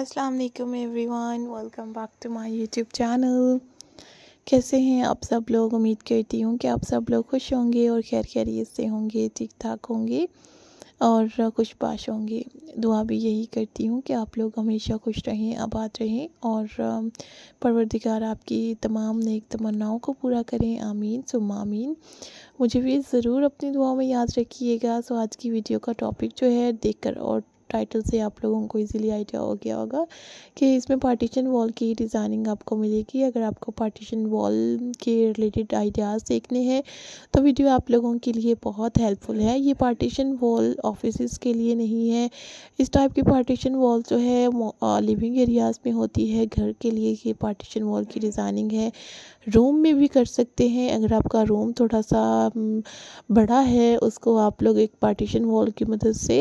अस्सलाम वालेकुम everyone welcome back to my YouTube channel कैसे हैं आप सब लोग उम्मीद करती हूँ कि आप सब लोग खुश होंगे और खैर खैरियत से होंगे ठीक ठाक होंगे और खुश बाश होंगे दुआ भी यही करती हूँ कि आप लोग हमेशा खुश रहें आबाद रहें और परवरदिगार आपकी तमाम नेक तमन्नाओं को पूरा करें आमीन सुम आमीन मुझे भी ज़रूर अपनी दुआ में याद रखिएगा सो आज की वीडियो का टॉपिक जो है देखकर और टाइटल से आप लोगों को इजीली आइडिया हो गया होगा कि इसमें पार्टीशन वॉल की डिज़ाइनिंग आपको मिलेगी अगर आपको पार्टीशन वॉल के रिलेटेड आइडियाज़ देखने हैं तो वीडियो आप लोगों के लिए बहुत हेल्पफुल है ये पार्टीशन वॉल ऑफिस के लिए नहीं है इस टाइप की पार्टीशन वॉल जो है लिविंग एरियाज़ में होती है घर के लिए ये पार्टीशन वॉल की डिज़ाइनिंग है रूम में भी कर सकते हैं अगर आपका रूम थोड़ा सा बड़ा है उसको आप लोग एक पार्टीशन वॉल की मदद से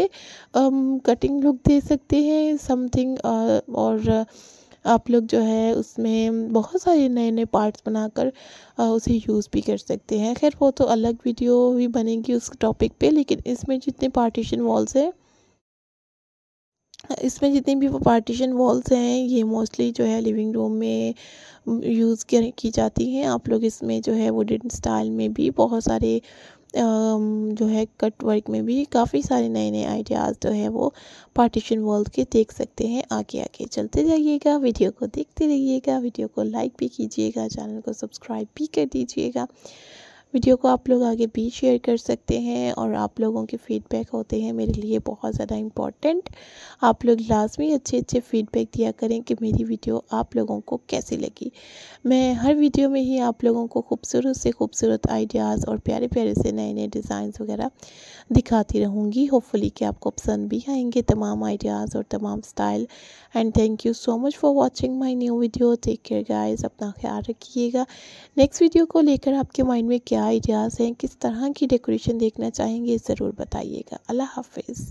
कट स्टार्टिंग लुक दे सकते हैं समथिंग और आप लोग जो है उसमें बहुत सारे नए नए पार्ट्स बनाकर उसे यूज़ भी कर सकते हैं खैर वो तो अलग वीडियो भी बनेगी उस टॉपिक पे लेकिन इसमें जितने पार्टीशन वॉल्स हैं इसमें जितने भी वो पार्टीशन वॉल्स हैं ये मोस्टली जो है लिविंग रूम में यूज़ की जाती हैं आप लोग इसमें जो है वुडन स्टाइल में भी बहुत सारे जो है कट वर्क में भी काफ़ी सारे नए नए आइडियाज़ जो है वो पार्टीशन वॉल के देख सकते हैं आगे आगे चलते जाइएगा वीडियो को देखते रहिएगा वीडियो को लाइक भी कीजिएगा चैनल को सब्सक्राइब भी कर दीजिएगा वीडियो को आप लोग आगे भी शेयर कर सकते हैं और आप लोगों के फीडबैक होते हैं मेरे लिए बहुत ज़्यादा इम्पॉर्टेंट आप लोग लाजमी अच्छे अच्छे फीडबैक दिया करें कि मेरी वीडियो आप लोगों को कैसी लगी मैं हर वीडियो में ही आप लोगों को खूबसूरत से खूबसूरत आइडियाज़ और प्यारे प्यारे से नए नए डिज़ाइन वगैरह दिखाती रहूँगी होपफुली कि आपको पसंद भी आएंगे तमाम आइडियाज़ और तमाम style and thank you so much for watching my new video take care guys अपना ख्याल रखिएगा नेक्स्ट वीडियो को लेकर आपके माइंड में क्या क्या आइडियाज़ हैं किस तरह की डेकोरेशन देखना चाहेंगे ज़रूर बताइएगा अल्लाह हाफिज़